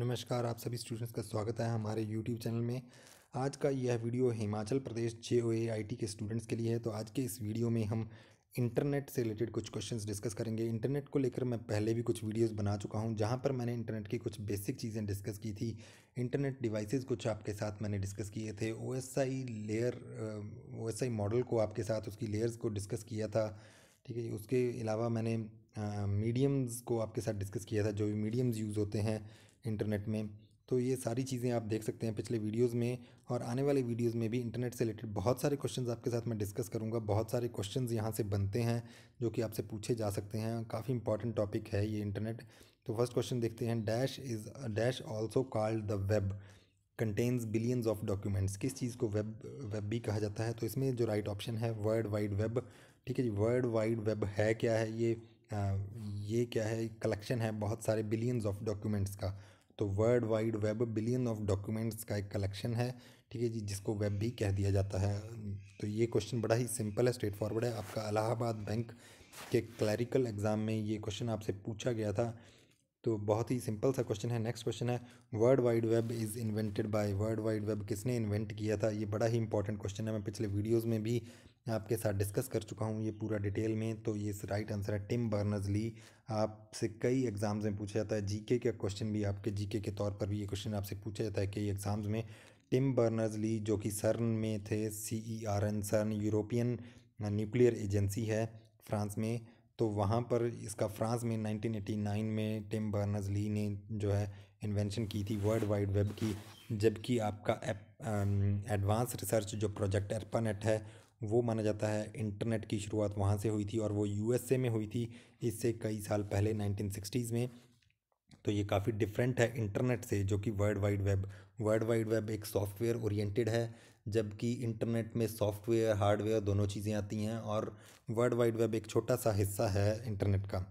नमस्कार आप सभी स्टूडेंट्स का स्वागत है हमारे यूट्यूब चैनल में आज का यह वीडियो हिमाचल प्रदेश जे ओ के स्टूडेंट्स के लिए है तो आज के इस वीडियो में हम इंटरनेट से रिलेटेड कुछ क्वेश्चंस डिस्कस करेंगे इंटरनेट को लेकर मैं पहले भी कुछ वीडियोस बना चुका हूं जहां पर मैंने इंटरनेट की कुछ बेसिक चीज़ें डिस्कस की थी इंटरनेट डिवाइसेस कुछ आपके साथ मैंने डिस्कस किए थे ओ लेयर ओ मॉडल को आपके साथ उसकी लेयर्स को डिस्कस किया था ठीक है उसके अलावा मैंने मीडियम्स को आपके साथ डिस्कस किया था जो भी मीडियम्स यूज़ होते हैं इंटरनेट में तो ये सारी चीज़ें आप देख सकते हैं पिछले वीडियोस में और आने वाले वीडियोस में भी इंटरनेट से रिलेटेड बहुत सारे क्वेश्चंस आपके साथ मैं डिस्कस करूंगा बहुत सारे क्वेश्चंस यहाँ से बनते हैं जो कि आपसे पूछे जा सकते हैं काफ़ी इंपॉर्टेंट टॉपिक है ये इंटरनेट तो फर्स्ट क्वेश्चन देखते हैं dash is dash also called the web contains billions of documents किस चीज़ को वेब वेब भी कहा जाता है तो इसमें जो राइट ऑप्शन है वर्ल्ड वाइड वेब ठीक है जी वर्ल्ड वाइड वेब है क्या है ये आ, ये क्या है कलेक्शन है बहुत सारे बिलियंस ऑफ डॉक्यूमेंट्स का तो world wide web billion of documents का एक कलेक्शन है ठीक है जी जिसको वेब भी कह दिया जाता है तो ये क्वेश्चन बड़ा ही सिंपल है स्ट्रेट फॉरवर्ड है आपका अलाहाबाद बैंक के क्लैरिकल एग्ज़ाम में ये क्वेश्चन आपसे पूछा गया था तो बहुत ही सिंपल सा क्वेश्चन है नेक्स्ट क्वेश्चन है world wide web is invented by world wide web किसने इन्वेंट किया था ये बड़ा ही इंपॉर्टेंट क्वेश्चन है मैं पिछले वीडियोज़ में भी आपके साथ डिस्कस कर चुका हूँ ये पूरा डिटेल में तो ये राइट आंसर है टिम बर्नर्स ली आपसे कई एग्ज़ाम्स में पूछा जाता है जीके का क्वेश्चन भी आपके जीके के तौर पर भी ये क्वेश्चन आपसे पूछा जाता है कई एग्ज़ाम्स में टिम बर्नर्स ली जो कि सर्न में थे C E R N CERN European nuclear agency है फ्रांस में तो वहाँ पर इसका फ्रांस में 1989 में टिम बर्नर्स ली ने जो है इन्वेंशन की थी वर्ल्ड वाइड वेब की जबकि आपका एडवांस रिसर्च जो प्रोजेक्ट एरपानेट है वो माना जाता है इंटरनेट की शुरुआत वहाँ से हुई थी और वो यूएसए में हुई थी इससे कई साल पहले नाइनटीन में तो ये काफ़ी डिफरेंट है इंटरनेट से जो कि world wide web world wide web एक सॉफ्टवेयर ओरिएंटेड है जबकि इंटरनेट में सॉफ्टवेयर हार्डवेयर दोनों चीज़ें आती हैं और वर्ल्ड वाइड वेब एक छोटा सा हिस्सा है इंटरनेट का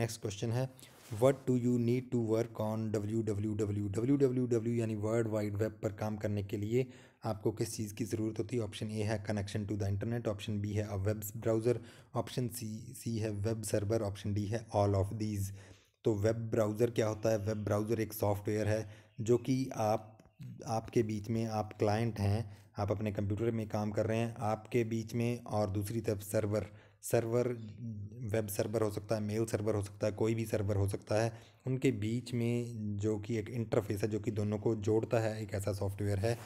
नेक्स्ट क्वेश्चन है what do you need to work on W W W W W W यानी वर्ल्ड वाइड वेब पर काम करने के लिए आपको किस चीज़ की ज़रूरत होती है ऑप्शन ए है connection to the internet option B है a web browser option C C है वेब सर्वर ऑप्शन डी है ऑल ऑफ दीज तो वेब ब्राउज़र क्या होता है वेब ब्राउज़र एक सॉफ्टवेयर है जो कि आप आपके बीच में आप क्लाइंट हैं आप अपने कंप्यूटर में काम कर रहे हैं आपके बीच में और दूसरी तरफ सर्वर सर्वर वेब सर्वर हो सकता है मेल सर्वर हो सकता है कोई भी सर्वर हो सकता है उनके बीच में जो कि एक इंटरफेस है जो कि दोनों को जोड़ता है एक ऐसा सॉफ्टवेयर है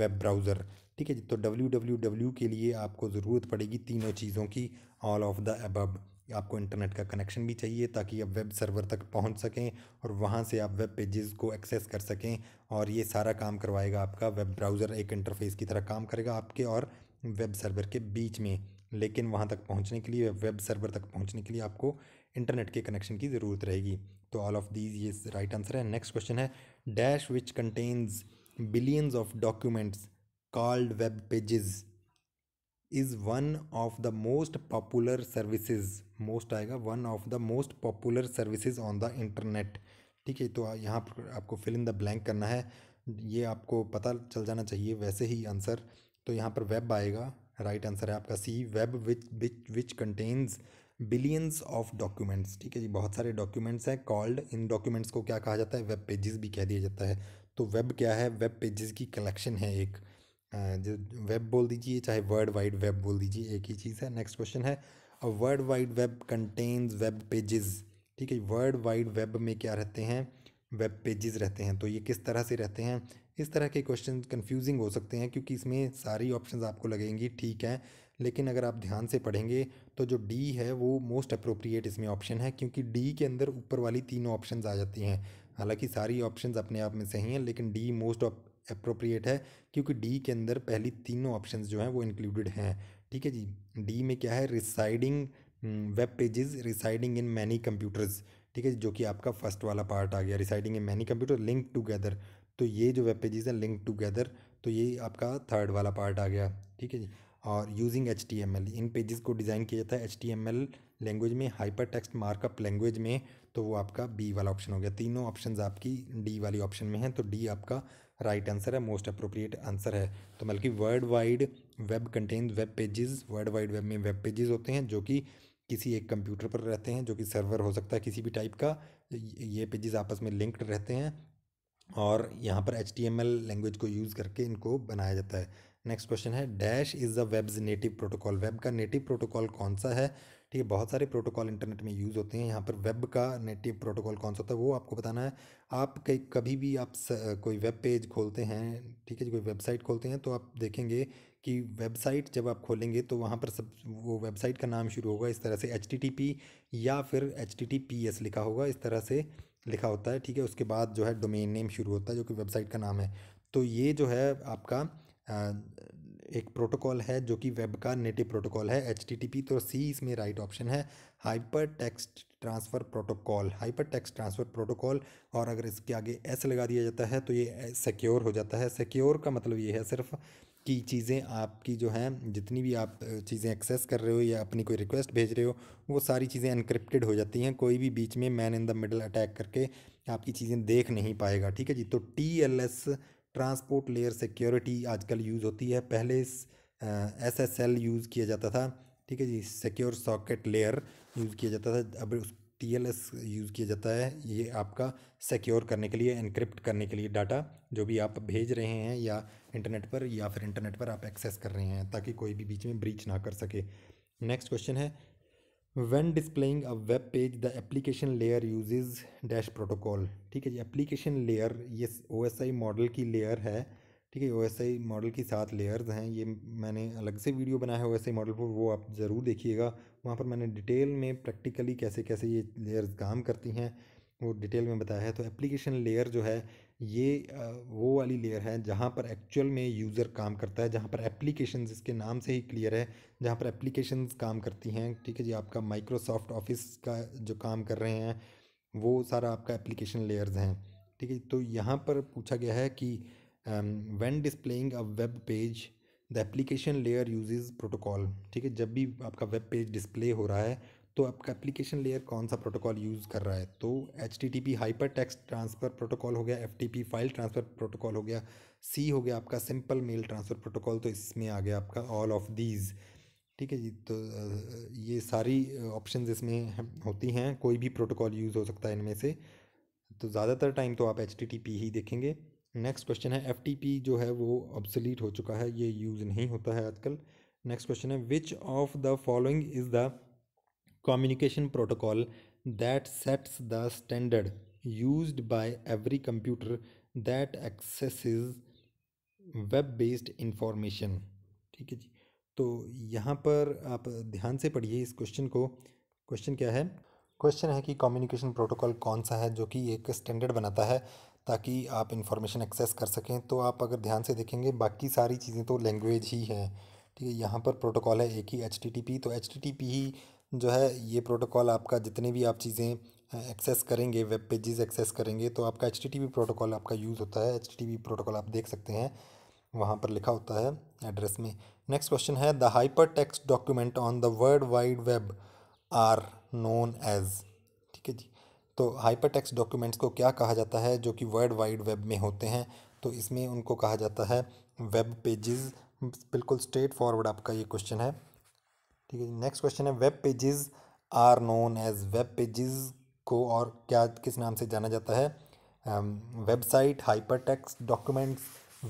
वेब ब्राउज़र ठीक है तो डब्ल्यू डब्ल्यू डब्ल्यू के लिए आपको ज़रूरत पड़ेगी तीनों चीज़ों की ऑल ऑफ द अबब आपको इंटरनेट का कनेक्शन भी चाहिए ताकि आप वेब सर्वर तक पहुंच सकें और वहां से आप वेब पेजेस को एक्सेस कर सकें और ये सारा काम करवाएगा आपका वेब ब्राउज़र एक इंटरफेस की तरह काम करेगा आपके और वेब सर्वर के बीच में लेकिन वहाँ तक पहुँचने के लिए वेब सर्वर तक पहुँचने के लिए आपको इंटरनेट के कनेक्शन की ज़रूरत रहेगी तो ऑल ऑफ दीज ये राइट आंसर है नेक्स्ट क्वेश्चन है dash which contains billions of documents called web pages is one of the most popular services most आएगा one of the most popular services on the internet ठीक है तो यहाँ पर आपको फिल इन द ब्लैंक करना है ये आपको पता चल जाना चाहिए वैसे ही आंसर तो यहाँ पर वेब आएगा राइट right आंसर है आपका C web which which which contains billions of documents ठीक है जी बहुत सारे डॉक्यूमेंट्स हैं कॉल्ड इन डॉक्यूमेंट्स को क्या कहा जाता है वेब पेजेस भी कह दिया जाता है तो वेब क्या है वेब पेजेस की कलेक्शन है एक जो वेब बोल दीजिए चाहे वर्ल्ड वाइड वेब बोल दीजिए एक ही चीज़ है नेक्स्ट क्वेश्चन है a world wide web contains web pages ठीक है वर्ल्ड वाइड वेब में क्या रहते हैं वेब पेजेस रहते हैं तो ये किस तरह से रहते हैं इस तरह के क्वेश्चन कंफ्यूजिंग हो सकते हैं क्योंकि इसमें सारी ऑप्शंस आपको लगेंगी ठीक हैं लेकिन अगर आप ध्यान से पढ़ेंगे तो जो डी है वो मोस्ट अप्रोप्रिएट इसमें ऑप्शन है क्योंकि डी के अंदर ऊपर वाली तीनों ऑप्शंस आ जाती हैं हालांकि सारी ऑप्शंस अपने आप में सही हैं लेकिन डी मोस्ट अप्रोप्रिएट है क्योंकि डी के अंदर पहली तीनों ऑप्शंस जो हैं वो इंक्लूडेड हैं ठीक है जी डी में क्या है residing web pages residing in many computers ठीक है जो कि आपका फर्स्ट वाला पार्ट आ गया residing in many computer link together तो ये जो वेब पेजेस हैं लिंक टुगेदर तो ये आपका थर्ड वाला पार्ट आ गया ठीक है जी और using H T M L in pages को डिज़ाइन किया जाता है H T M L language में हाइपर टेक्स्ट मार्कअप लैंग्वेज में तो वो आपका बी वाला ऑप्शन हो गया तीनों ऑप्शन आपकी डी वाली ऑप्शन में है तो डी आपका राइट right आंसर है मोस्ट अप्रोप्रिएट आंसर है तो बल्कि world wide web content web pages world wide web में वेब पेजेस होते हैं जो कि किसी एक कंप्यूटर पर रहते हैं जो कि सर्वर हो सकता है किसी भी टाइप का ये पेजेस आपस में लिंक्ड रहते हैं और यहाँ पर एच लैंग्वेज को यूज़ करके इनको बनाया जाता है नेक्स्ट क्वेश्चन है dash is the web's native protocol web का नेटिव प्रोटोकॉल कौन सा है ठीक है बहुत सारे प्रोटोकॉल इंटरनेट में यूज़ होते हैं यहाँ पर वेब का नेटिव प्रोटोकॉल कौन सा होता है वो आपको बताना है आप कई कभी भी आप स, कोई वेब पेज खोलते हैं ठीक है कोई वेबसाइट खोलते हैं तो आप देखेंगे कि वेबसाइट जब आप खोलेंगे तो वहाँ पर सब वो वेबसाइट का नाम शुरू होगा इस तरह से एच या फिर एच लिखा होगा इस तरह से लिखा होता है ठीक है उसके बाद जो है डोमेन नेम शुरू होता है जो कि वेबसाइट का नाम है तो ये जो है आपका एक प्रोटोकॉल है जो कि वेब का नेटिव प्रोटोकॉल है एच तो सी इसमें राइट ऑप्शन है hyper text transfer protocol hyper text transfer protocol और अगर इसके आगे एस लगा दिया जाता है तो ये सिक्योर हो जाता है सिक्योर का मतलब ये है सिर्फ कि चीज़ें आपकी जो हैं जितनी भी आप चीज़ें एक्सेस कर रहे हो या अपनी कोई रिक्वेस्ट भेज रहे हो वो सारी चीज़ें इनक्रिप्टेड हो जाती हैं कोई भी बीच में man in the middle attack करके आपकी चीज़ें देख नहीं पाएगा ठीक है जी तो T L S transport layer security आजकल यूज़ होती है पहले एस एस एल यूज़ किया जाता था ठीक है जी सिक्योर सॉकेट लेयर यूज़ किया जाता था अब टी एल एस यूज़ किया जाता है ये आपका सिक्योर करने के लिए इनक्रिप्ट करने के लिए डाटा जो भी आप भेज रहे हैं या इंटरनेट पर या फिर इंटरनेट पर आप एक्सेस कर रहे हैं ताकि कोई भी बीच में ब्रीच ना कर सके नेक्स्ट क्वेश्चन है When displaying a web page, the application layer uses dash protocol. ठीक है जी application layer ये OSI मॉडल की layer है ठीक है OSI मॉडल की सात layers हैं ये मैंने अलग से वीडियो बनाया है OSI मॉडल पर वो आप ज़रूर देखिएगा वहाँ पर मैंने डिटेल में प्रैक्टिकली कैसे कैसे ये लेयर्स काम करती हैं वो डिटेल में बताया है तो एप्लीकेशन लेयर जो है ये वो वाली लेयर है जहाँ पर एक्चुअल में यूज़र काम करता है जहाँ पर एप्लीकेशन इसके नाम से ही क्लियर है जहाँ पर एप्लीकेशन काम करती हैं ठीक है जी आपका माइक्रोसॉफ्ट ऑफिस का जो काम कर रहे हैं वो सारा आपका एप्लीकेशन लेयर्स हैं ठीक है तो यहाँ पर पूछा गया है कि when displaying a web page the application layer use protocol ठीक है जब भी आपका वेब पेज डिस्प्ले हो रहा है तो आपका एप्लीकेशन लेयर कौन सा प्रोटोकॉल यूज़ कर रहा है तो H T T P hyper text transfer protocol हो गया F T P file transfer protocol हो गया सी हो गया आपका सिंपल मेल ट्रांसफ़र प्रोटोकॉल तो इसमें आ गया आपका ऑल ऑफ दीज ठीक है जी तो ये सारी ऑप्शन इसमें होती हैं कोई भी प्रोटोकॉल यूज़ हो सकता है इनमें से तो ज़्यादातर टाइम तो आप एच ही देखेंगे नेक्स्ट क्वेश्चन है एफ जो है वो ऑब्सोलीट हो चुका है ये यूज़ नहीं होता है आजकल नेक्स्ट क्वेश्चन है which of the following is the communication protocol that sets the standard use by every computer that access web based information ठीक है जी तो यहाँ पर आप ध्यान से पढ़िए इस क्वेश्चन को क्वेश्चन क्या है क्वेश्चन है कि कम्युनिकेशन प्रोटोकॉल कौन सा है जो कि एक स्टैंडर्ड बनाता है ताकि आप इन्फॉर्मेशन एक्सेस कर सकें तो आप अगर ध्यान से देखेंगे बाकी सारी चीज़ें तो लैंग्वेज ही हैं ठीक है यहाँ पर प्रोटोकॉल है एक ही एच तो एच ही जो है ये प्रोटोकॉल आपका जितनी भी आप चीज़ें एक्सेस करेंगे वेब पेजेस एक्सेस करेंगे तो आपका एच प्रोटोकॉल आपका यूज़ होता है एच प्रोटोकॉल आप देख सकते हैं वहाँ पर लिखा होता है एड्रेस में नेक्स्ट क्वेश्चन है the hyper text document on the world wide web are known as ठीक है जी तो हाइपर टेक्स्ट डॉक्यूमेंट्स को क्या कहा जाता है जो कि वर्ल्ड वाइड वेब में होते हैं तो इसमें उनको कहा जाता है वेब पेजेस बिल्कुल स्ट्रेट फॉरवर्ड आपका ये क्वेश्चन है ठीक है नेक्स्ट क्वेश्चन है web pages are known as web pages को और क्या किस नाम से जाना जाता है website hyper text documents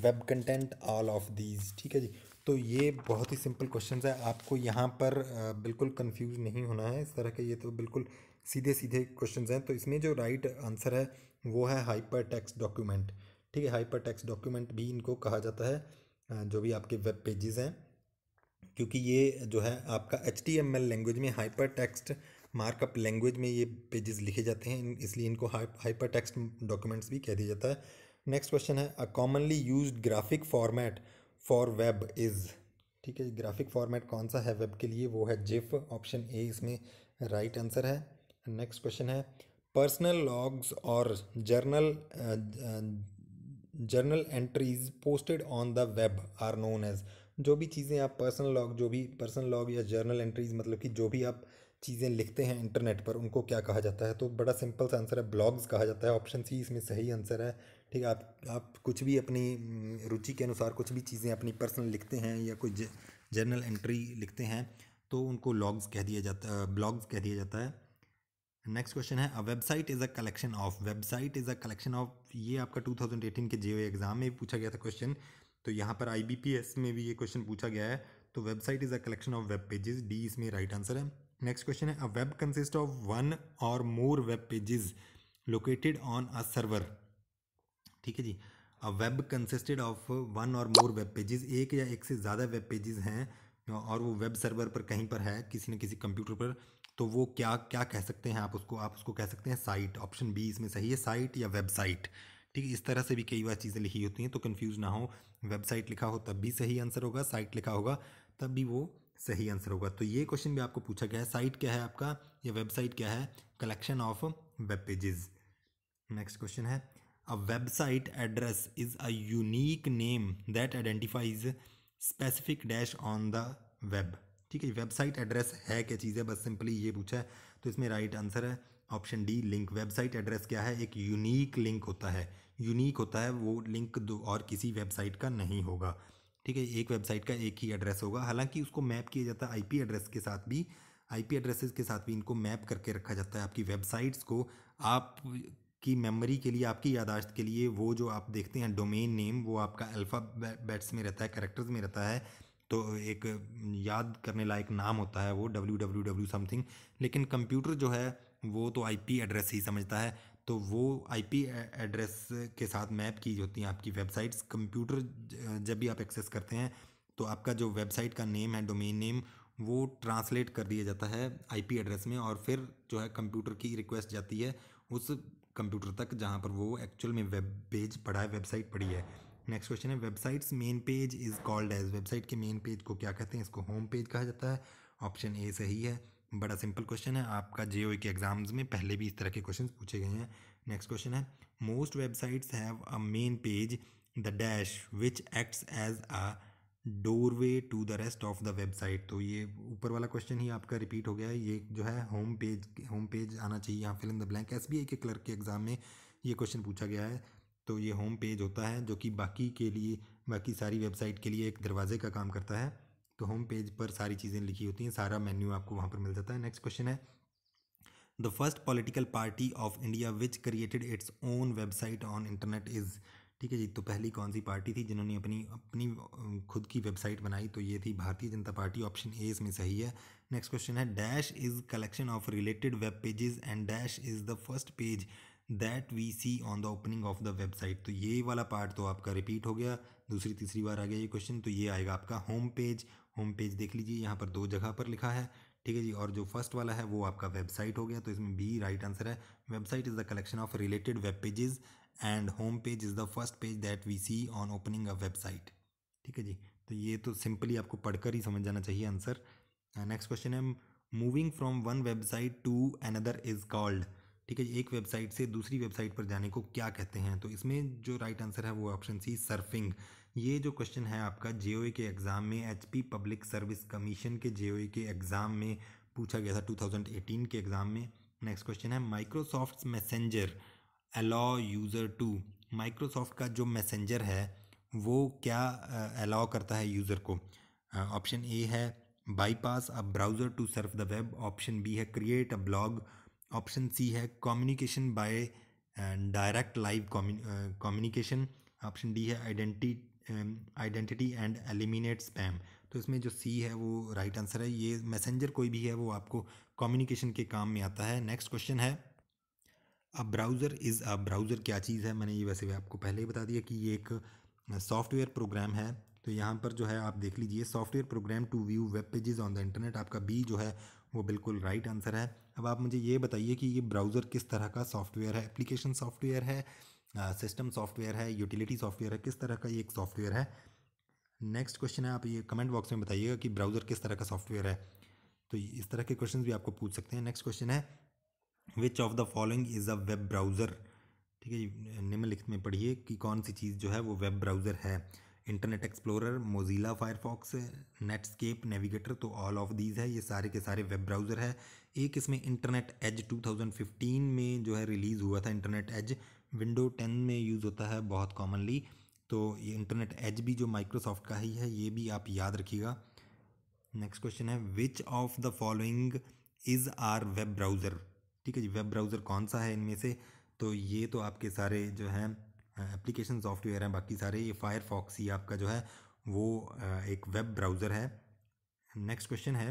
web content all of these ठीक है जी तो ये बहुत ही सिंपल क्वेश्चन है आपको यहाँ पर uh, बिल्कुल कंफ्यूज नहीं होना है इस तरह के ये तो बिल्कुल सीधे सीधे क्वेश्चन हैं तो इसमें जो राइट right आंसर है वो है हाइपर टेक्स डॉक्यूमेंट ठीक है हाइपर टेक्स डॉक्यूमेंट भी इनको कहा जाता है uh, जो भी आपके वेब पेजेस हैं क्योंकि ये जो है आपका एच लैंग्वेज में हाइपर टेक्स्ट मार्कअप लैंग्वेज में ये पेजेस लिखे जाते हैं इसलिए इनको हाइपर टेक्स्ट डॉक्यूमेंट्स भी कह दिया जाता है नेक्स्ट क्वेश्चन है a commonly use graphic format for web is ठीक है ग्राफिक फॉर्मेट कौन सा है वेब के लिए वो है जिफ ऑप्शन ए इसमें राइट right आंसर है नेक्स्ट क्वेश्चन है पर्सनल लॉग्स और journal journal entries posted on the web are known as जो भी चीज़ें आप पर्सनल लॉग जो भी पर्सनल लॉग या जर्नल एंट्रीज मतलब कि जो भी आप चीज़ें लिखते हैं इंटरनेट पर उनको क्या कहा जाता है तो बड़ा सिंपल सा आंसर है ब्लॉग्स कहा जाता है ऑप्शन सी इसमें सही आंसर है ठीक है आप आप कुछ भी अपनी रुचि के अनुसार कुछ भी चीज़ें अपनी पर्सनल लिखते हैं या कोई जर्नल एंट्री लिखते हैं तो उनको लॉग्स कह दिया जाता ब्लॉग्स कह दिया जाता है नेक्स्ट क्वेश्चन है a website is a collection of website is a collection of ये आपका 2018 के जे एग्ज़ाम में भी पूछा गया था क्वेश्चन तो यहाँ पर आई में भी ये क्वेश्चन पूछा गया है तो website is a collection of web pages D इसमें राइट आंसर है नेक्स्ट क्वेश्चन है a web consist of one or more web pages located on a server ठीक है जी a web consisted of one or more web pages एक या एक से ज़्यादा वेब पेजेस हैं और वो वेब सर्वर पर कहीं पर है किसी न किसी कंप्यूटर पर तो वो क्या क्या कह सकते हैं आप उसको आप उसको कह सकते हैं साइट ऑप्शन बी इसमें सही है साइट या वेबसाइट ठीक है इस तरह से भी कई बार चीज़ें लिखी होती हैं तो कन्फ्यूज़ ना हो वेबसाइट लिखा हो तब भी सही आंसर होगा साइट लिखा होगा तब भी वो सही आंसर होगा तो ये क्वेश्चन भी आपको पूछा गया है साइट क्या है आपका या वेबसाइट क्या है collection of web pages next question है a website address is a unique name that identifies specific dash on the web ठीक है वेबसाइट एड्रेस है क्या चीज़ है बस सिंपली ये पूछा है तो इसमें राइट right आंसर है option D link website address क्या है एक यूनिक लिंक होता है यूनिक होता है वो लिंक दो और किसी वेबसाइट का नहीं होगा ठीक है एक वेबसाइट का एक ही एड्रेस होगा हालांकि उसको मैप किया जाता है आईपी एड्रेस के साथ भी आईपी एड्रेसेस के साथ भी इनको मैप करके रखा जाता है आपकी वेबसाइट्स को आप की मेमोरी के लिए आपकी यादाश्त के लिए वो जो आप देखते हैं डोमेन नेम वो आपका अल्फ़ाबेट्स में रहता है करेक्टर्स में रहता है तो एक याद करने लायक नाम होता है वो डब्ल्यू डब्ल्यू डब्ल्यू समथिंग लेकिन कंप्यूटर जो है वो तो आईपी एड्रेस ही समझता है तो वो आईपी एड्रेस के साथ मैप की होती हैं आपकी वेबसाइट्स कंप्यूटर जब भी आप एक्सेस करते हैं तो आपका जो वेबसाइट का नेम है डोमेन नेम वो ट्रांसलेट कर दिया जाता है आईपी एड्रेस में और फिर जो है कंप्यूटर की रिक्वेस्ट जाती है उस कंप्यूटर तक जहाँ पर वो एक्चुअल में वेब पेज पढ़ा है वेबसाइट पढ़ी है नेक्स्ट क्वेश्चन है website's main page is called as website के मेन पेज को क्या कहते हैं इसको होम पेज कहा जाता है ऑप्शन ए सही है बड़ा सिंपल क्वेश्चन है आपका जे e के एग्जाम्स में पहले भी इस तरह के क्वेश्चन पूछे गए हैं नेक्स्ट क्वेश्चन है most websites have a main page the dash which acts as a doorway to the rest of the website तो ये ऊपर वाला क्वेश्चन ही आपका रिपीट हो गया है ये जो है होम पेज होम पेज आना चाहिए यहाँ fill in the blank S के क्लर्क के एग्ज़ाम में ये क्वेश्चन पूछा गया है तो ये होम पेज होता है जो कि बाकी के लिए बाकी सारी वेबसाइट के लिए एक दरवाजे का काम करता है तो होम पेज पर सारी चीज़ें लिखी होती हैं सारा मेन्यू आपको वहाँ पर मिल जाता है नेक्स्ट क्वेश्चन है the first political party of India which created its own website on internet is ठीक है जी तो पहली कौन सी पार्टी थी जिन्होंने अपनी अपनी खुद की वेबसाइट बनाई तो ये थी भारतीय जनता पार्टी ऑप्शन ए इसमें सही है नेक्स्ट क्वेश्चन है dash is collection of related web pages and dash is the first page that we see on the opening of the website तो ये वाला पार्ट तो आपका रिपीट हो गया दूसरी तीसरी बार आ गया ये क्वेश्चन तो ये आएगा आपका होम पेज होम पेज देख लीजिए यहाँ पर दो जगह पर लिखा है ठीक है जी और जो फर्स्ट वाला है वो आपका वेबसाइट हो गया तो इसमें भी राइट आंसर है website is the collection of related web pages and home page is the first page that we see on opening a website ठीक है जी तो ये तो सिंपली आपको पढ़कर ही समझ जाना चाहिए आंसर नेक्स्ट क्वेश्चन है moving from one website to another is called ठीक है जी एक वेबसाइट से दूसरी वेबसाइट पर जाने को क्या कहते हैं तो इसमें जो राइट right आंसर है वो ऑप्शन सी सर्फिंग ये जो क्वेश्चन है आपका जे के एग्ज़ाम में एच पब्लिक सर्विस कमीशन के जे के एग्ज़ाम में पूछा गया था 2018 के एग्ज़ाम में नेक्स्ट क्वेश्चन है Microsoft Messenger allow user to Microsoft का जो मैसेंजर है वो क्या अलाउ करता है यूज़र को ऑप्शन ए है bypass a browser to surf the web option B है create a blog option C है communication by direct live communication option D है identity identity and eliminate spam तो इसमें जो सी है वो राइट right आंसर है ये मैसेंजर कोई भी है वो आपको कम्युनिकेशन के काम में आता है नेक्स्ट क्वेश्चन है अब ब्राउज़र इज़ अ ब्राउज़र क्या चीज़ है मैंने ये वैसे भी आपको पहले ही बता दिया कि ये एक सॉफ्टवेयर uh, प्रोग्राम है तो यहाँ पर जो है आप देख लीजिए software program to view web pages on the internet आपका बी जो है वो बिल्कुल राइट आंसर है अब आप मुझे ये बताइए कि ये ब्राउज़र किस तरह का सॉफ्टवेयर है एप्लीकेशन सॉफ्टवेयर है सिस्टम सॉफ्टवेयर है यूटिलिटी सॉफ्टवेयर है किस तरह का ये एक सॉफ्टवेयर है नेक्स्ट क्वेश्चन है आप ये कमेंट बॉक्स में बताइएगा कि ब्राउज़र किस तरह का सॉफ्टवेयर है तो इस तरह के क्वेश्चन भी आपको पूछ सकते हैं नेक्स्ट क्वेश्चन है which of the following is a web browser ठीक है निम्नलिखित में पढ़िए कि कौन सी चीज़ जो है वो वेब ब्राउज़र है Internet Explorer Mozilla Firefox Netscape Navigator तो ऑल ऑफ दीज है ये सारे के सारे वेब ब्राउज़र है एक इसमें इंटरनेट एज 2015 में जो है रिलीज़ हुआ था इंटरनेट एज विंडो टेन में यूज़ होता है बहुत कॉमनली तो ये इंटरनेट एज भी जो माइक्रोसॉफ्ट का ही है ये भी आप याद रखिएगा नेक्स्ट क्वेश्चन है which of the following is are web browser ठीक है जी वेब ब्राउज़र कौन सा है इनमें से तो ये तो आपके सारे जो हैं एप्लीकेशन सॉफ्टवेयर हैं बाकी सारे ये फायरफॉक्स ही आपका जो है वो एक वेब ब्राउज़र है नेक्स्ट क्वेश्चन है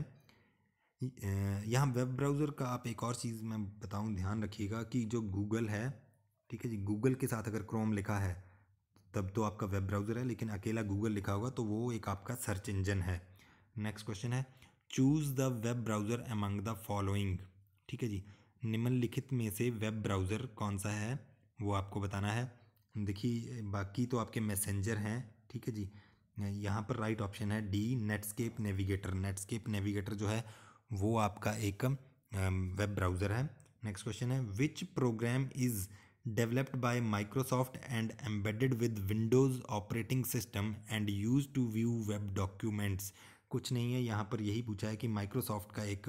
यहाँ वेब ब्राउज़र का आप एक और चीज़ मैं बताऊँ ध्यान रखिएगा कि जो गूगल है ठीक है जी गूगल के साथ अगर क्रोम लिखा है तब तो आपका वेब ब्राउज़र है लेकिन अकेला गूगल लिखा होगा तो वो एक आपका सर्च इंजन है नेक्स्ट क्वेश्चन है choose the web browser among the following ठीक है जी निम्नलिखित में से वेब ब्राउज़र कौन सा है वो आपको बताना है देखिए बाकी तो आपके मैसेंजर हैं ठीक है जी यहाँ पर राइट ऑप्शन है D Netscape Navigator Netscape Navigator जो है वो आपका एक वेब ब्राउज़र है नेक्स्ट क्वेश्चन है which program is developed by Microsoft and embedded with Windows operating system and used to view web documents कुछ नहीं है यहाँ पर यही पूछा है कि माइक्रोसॉफ्ट का एक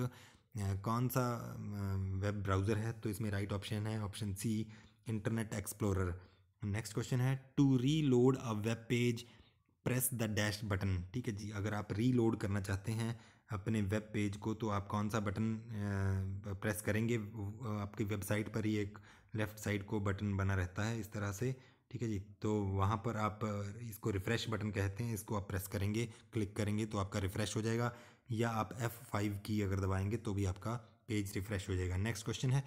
कौन सा वेब ब्राउज़र है तो इसमें राइट ऑप्शन है option C Internet Explorer next question है to reload a web page press the dash button ठीक है जी अगर आप रीलोड करना चाहते हैं अपने वेब पेज को तो आप कौन सा बटन प्रेस करेंगे आपकी वेबसाइट पर ही एक लेफ़्ट साइड को बटन बना रहता है इस तरह से ठीक है जी तो वहाँ पर आप इसको रिफ़्रेश बटन कहते हैं इसको आप प्रेस करेंगे क्लिक करेंगे तो आपका रिफ़्रेश हो जाएगा या आप एफ़ फाइव की अगर दबाएंगे तो भी आपका पेज रिफ़्रेश हो जाएगा नेक्स्ट क्वेश्चन है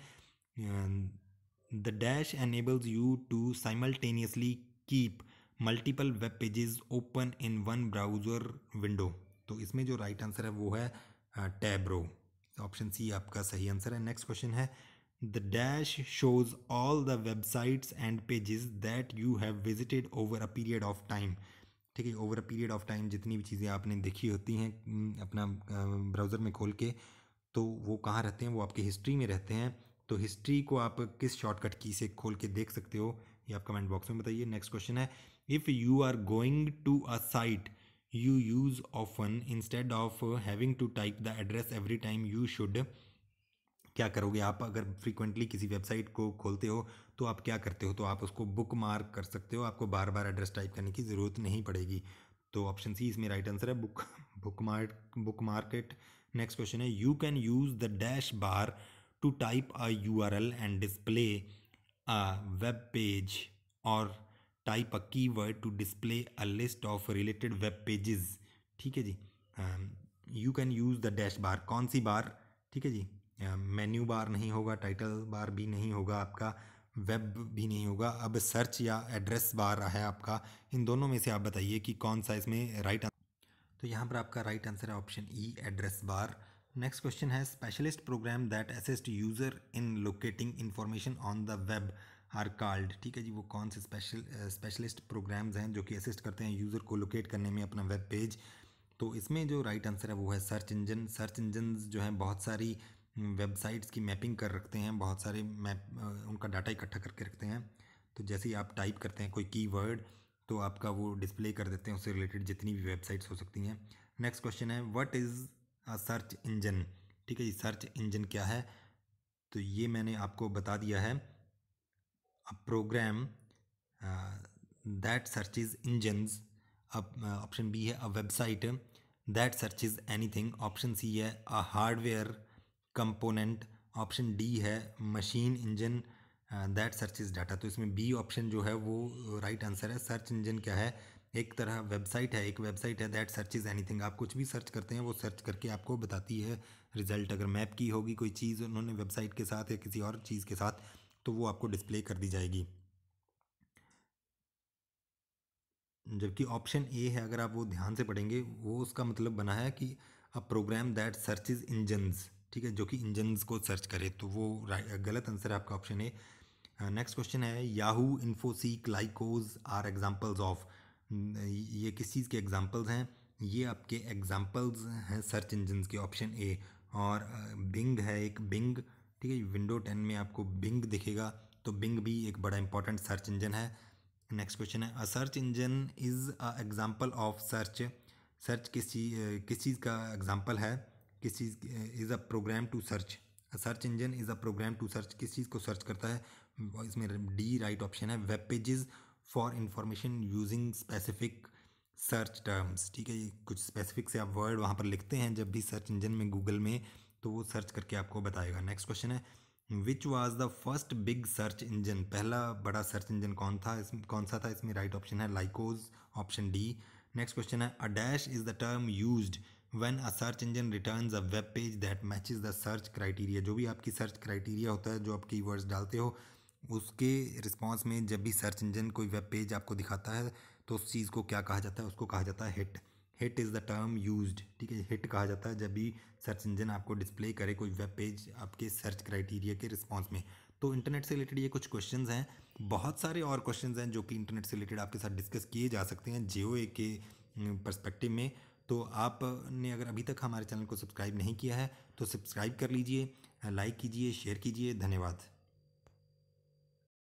the dash enables you to simultaneously keep multiple web pages open in one browser window तो इसमें जो राइट आंसर है वो है टैब्रो ऑप्शन सी आपका सही आंसर है नेक्स्ट क्वेश्चन है the dash shows all the websites and pages that you have visited over a period of time ठीक है over a period of time जितनी भी चीज़ें आपने देखी होती हैं अपना ब्राउज़र में खोल के तो वो कहाँ रहते हैं वो आपके हिस्ट्री में रहते हैं तो हिस्ट्री को आप किस शॉर्टकट की से खोल के देख सकते हो ये आप कमेंट बॉक्स में बताइए नेक्स्ट क्वेश्चन है if you are going to a site you use often instead of uh, having to type the address every time you should क्या करोगे आप अगर फ्रीक्वेंटली किसी वेबसाइट को खोलते हो तो आप क्या करते हो तो आप उसको बुक मार्क कर सकते हो आपको बार बार एड्रेस टाइप करने की ज़रूरत नहीं पड़ेगी तो ऑप्शन सी इसमें राइट आंसर है book bookmark book market next question है you can use the dash bar to type a U R L and display a web page और a keyword to display a list of related web pages ठीक है जी you can use the dash bar कौन सी बार ठीक है जी menu um, बार नहीं होगा टाइटल बार भी नहीं होगा आपका वेब भी नहीं होगा अब सर्च या एड्रेस बार है आपका इन दोनों में से आप बताइए कि कौन सा इसमें राइट तो यहाँ पर आपका राइट आंसर है option E address bar next question है specialist program that assist user in locating information on the web are called ठीक है जी वो कौन से स्पेशल स्पेशलिस्ट प्रोग्राम्स हैं जो कि असिस्ट करते हैं यूज़र को लोकेट करने में अपना वेब पेज तो इसमें जो राइट आंसर है वो है सर्च इंजन सर्च इंजन जो हैं बहुत सारी वेबसाइट्स हम्म, की मैपिंग कर रखते हैं बहुत सारे मैप उनका डाटा इकट्ठा करके रखते हैं तो जैसे ही आप टाइप करते हैं कोई वर्ड तो आपका वो डिस्प्ले कर देते हैं उससे रिलेटेड जितनी भी वेबसाइट्स हो सकती हैं नेक्स्ट क्वेश्चन है what is a search engine ठीक है ये सर्च इंजन क्या है तो ये मैंने आपको बता दिया है a program uh, that searches engines option B uh, है a website that that searches anything option C है a hardware component option D है machine engine that search is data तो इसमें बी ऑप्शन जो है वो राइट uh, right आंसर है search engine क्या है एक तरह वेबसाइट है एक वेबसाइट है दैट सर्च इज़ थिंग आप कुछ भी सर्च करते हैं वो सर्च करके आपको बताती है रिजल्ट अगर मैप की होगी कोई चीज़ उन्होंने वेबसाइट के साथ या किसी और चीज़ के साथ तो वो आपको डिस्प्ले कर दी जाएगी जबकि ऑप्शन ए है अगर आप वो ध्यान से पढ़ेंगे वो उसका मतलब बना है कि a program that is engines ठीक है जो कि इंजन्स को सर्च करे तो वो गलत आंसर है आपका ऑप्शन ए नेक्स्ट क्वेश्चन है Yahoo Infoseek Lycos are examples of ये किस चीज़ के एग्जाम्पल्स हैं ये आपके एग्जाम्पल्स हैं सर्च इंजन्स के ऑप्शन ए और बिंग है एक बिंग ठीक है विंडो टेन में आपको बिंग दिखेगा तो बिंग भी एक बड़ा इंपॉर्टेंट सर्च इंजन है नेक्स्ट क्वेश्चन है a search engine is a example of search search किस चीज़ किस चीज़ का एग्ज़ाम्पल है किस चीज़ is a program to search a search engine is a program to search किस चीज़ को सर्च करता है इसमें डी राइट ऑप्शन है web pages for information using specific search terms ठीक है कुछ स्पेसिफिक से आप वर्ड वहाँ पर लिखते हैं जब भी सर्च इंजन में गूगल में तो वो सर्च करके आपको बताएगा नेक्स्ट क्वेश्चन है which was the first big search engine पहला बड़ा सर्च इंजन कौन था इस कौन सा था इसमें राइट ऑप्शन है Lycos option D next question है a dash is the term use when a search engine return a web page that matches the search criteria जो भी आपकी सर्च क्राइटेरिया होता है जो आप की वर्ड्स डालते हो उसके रिस्पॉन्स में जब भी सर्च इंजन कोई वेब पेज आपको दिखाता है तो उस चीज़ को क्या कहा जाता है उसको कहा जाता है hit hit is the term use ठीक है हिट कहा जाता है जब भी सर्च इंजन आपको डिस्प्ले करे कोई वेब पेज आपके सर्च क्राइटेरिया के रिस्पॉन्स में तो इंटरनेट से रिलेटेड ये कुछ क्वेश्चंस हैं बहुत सारे और क्वेश्चंस हैं जो कि इंटरनेट से रिलेटेड आपके साथ डिस्कस किए जा सकते हैं जे के परस्पेक्टिव में तो आपने अगर अभी तक हमारे चैनल को सब्सक्राइब नहीं किया है तो सब्सक्राइब कर लीजिए लाइक कीजिए शेयर कीजिए धन्यवाद